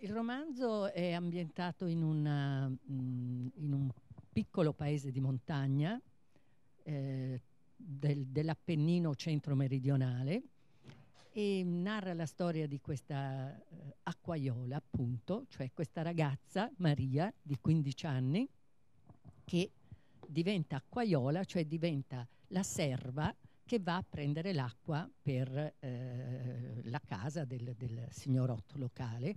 Il romanzo è ambientato in, una, mm, in un piccolo paese di montagna eh, del, dell'Appennino centro-meridionale e narra la storia di questa eh, acquaiola, appunto, cioè questa ragazza, Maria, di 15 anni, che diventa acquaiola, cioè diventa la serva che va a prendere l'acqua per eh, la casa del, del signorotto locale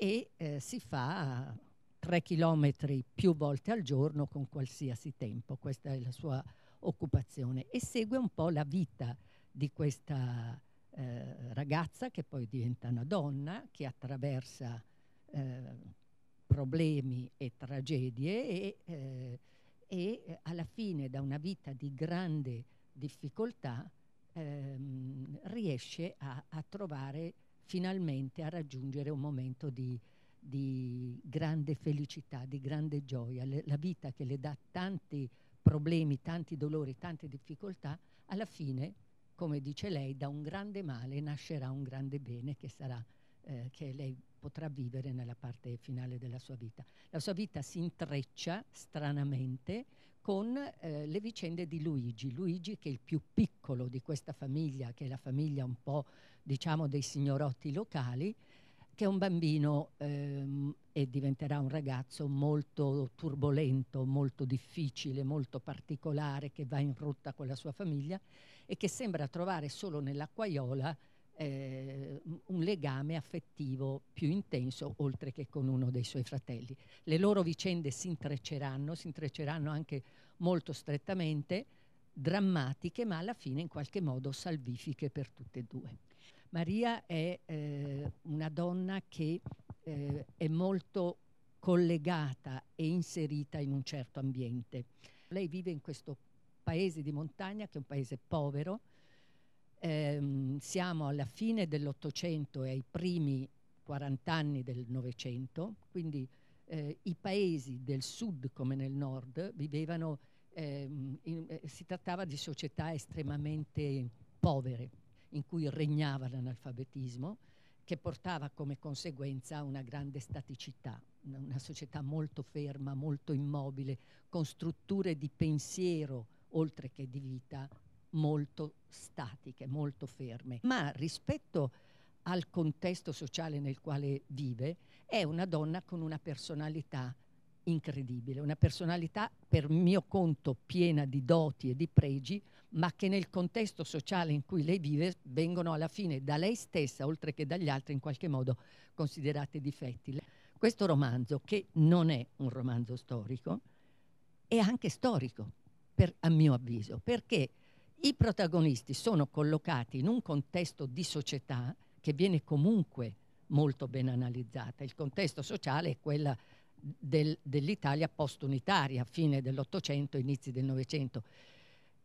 e eh, si fa 3 chilometri più volte al giorno con qualsiasi tempo, questa è la sua occupazione e segue un po' la vita di questa eh, ragazza che poi diventa una donna che attraversa eh, problemi e tragedie e, eh, e, alla fine da una vita di grande difficoltà ehm, riesce a, a trovare finalmente a raggiungere un momento di, di grande felicità, di grande gioia. Le, la vita che le dà tanti problemi, tanti dolori, tante difficoltà, alla fine, come dice lei, da un grande male nascerà un grande bene che sarà eh, che lei potrà vivere nella parte finale della sua vita. La sua vita si intreccia stranamente con eh, le vicende di Luigi. Luigi che è il più piccolo di questa famiglia, che è la famiglia un po' diciamo dei signorotti locali, che è un bambino ehm, e diventerà un ragazzo molto turbolento, molto difficile, molto particolare, che va in rotta con la sua famiglia e che sembra trovare solo nell'acquaiola eh, un legame affettivo più intenso oltre che con uno dei suoi fratelli. Le loro vicende si intrecceranno, si intrecceranno anche molto strettamente, drammatiche ma alla fine in qualche modo salvifiche per tutte e due. Maria è eh, una donna che eh, è molto collegata e inserita in un certo ambiente. Lei vive in questo paese di montagna che è un paese povero, ehm, siamo alla fine dell'Ottocento e ai primi 40 anni del Novecento, quindi eh, i paesi del sud come nel nord vivevano, ehm, in, eh, si trattava di società estremamente povere, in cui regnava l'analfabetismo, che portava come conseguenza una grande staticità, una, una società molto ferma, molto immobile, con strutture di pensiero oltre che di vita molto statiche, molto ferme, ma rispetto al contesto sociale nel quale vive, è una donna con una personalità incredibile, una personalità per mio conto piena di doti e di pregi, ma che nel contesto sociale in cui lei vive vengono alla fine da lei stessa, oltre che dagli altri, in qualche modo considerate difetti. Questo romanzo, che non è un romanzo storico, è anche storico, per, a mio avviso, perché i protagonisti sono collocati in un contesto di società che viene comunque molto ben analizzata. Il contesto sociale è quello del, dell'Italia post-unitaria, fine dell'Ottocento, inizi del Novecento.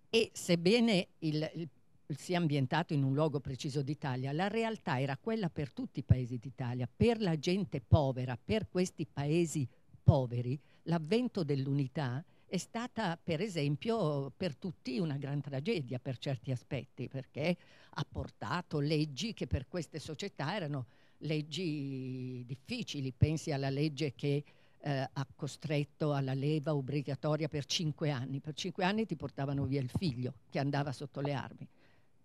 E sebbene il, il sia ambientato in un luogo preciso d'Italia, la realtà era quella per tutti i paesi d'Italia, per la gente povera, per questi paesi poveri, l'avvento dell'unità è stata per esempio per tutti una gran tragedia per certi aspetti perché ha portato leggi che per queste società erano leggi difficili, pensi alla legge che eh, ha costretto alla leva obbligatoria per cinque anni, per cinque anni ti portavano via il figlio che andava sotto le armi,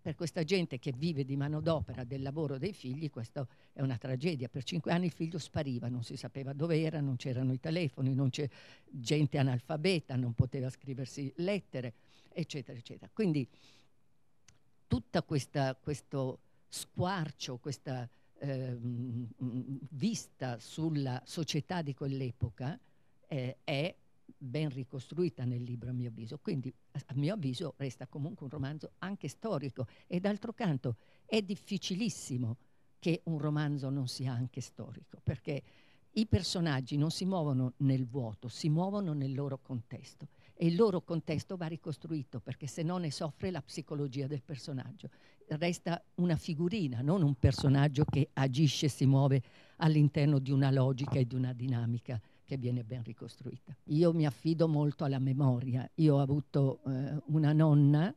per questa gente che vive di manodopera del lavoro dei figli, questa è una tragedia. Per cinque anni il figlio spariva, non si sapeva dove era, non c'erano i telefoni, non c'è gente analfabeta, non poteva scriversi lettere, eccetera, eccetera. Quindi tutto questo squarcio, questa eh, vista sulla società di quell'epoca eh, è ben ricostruita nel libro a mio avviso, quindi a mio avviso resta comunque un romanzo anche storico e d'altro canto è difficilissimo che un romanzo non sia anche storico, perché i personaggi non si muovono nel vuoto, si muovono nel loro contesto e il loro contesto va ricostruito perché se no ne soffre la psicologia del personaggio. Resta una figurina, non un personaggio che agisce e si muove all'interno di una logica e di una dinamica che viene ben ricostruita. Io mi affido molto alla memoria. Io ho avuto eh, una nonna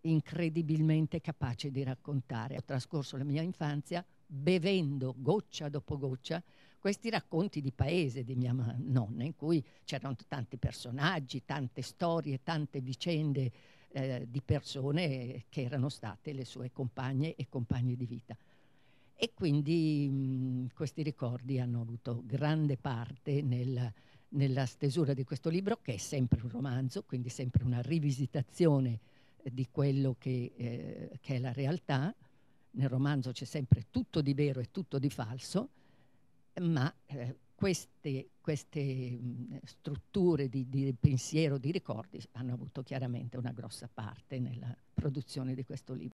incredibilmente capace di raccontare. Ho trascorso la mia infanzia bevendo goccia dopo goccia questi racconti di paese di mia nonna, in cui c'erano tanti personaggi, tante storie, tante vicende eh, di persone che erano state le sue compagne e compagne di vita. E quindi mh, questi ricordi hanno avuto grande parte nel, nella stesura di questo libro, che è sempre un romanzo, quindi sempre una rivisitazione eh, di quello che, eh, che è la realtà. Nel romanzo c'è sempre tutto di vero e tutto di falso, ma eh, queste, queste mh, strutture di, di, pensiero, di ricordi, hanno avuto chiaramente una grossa parte nella produzione di questo libro.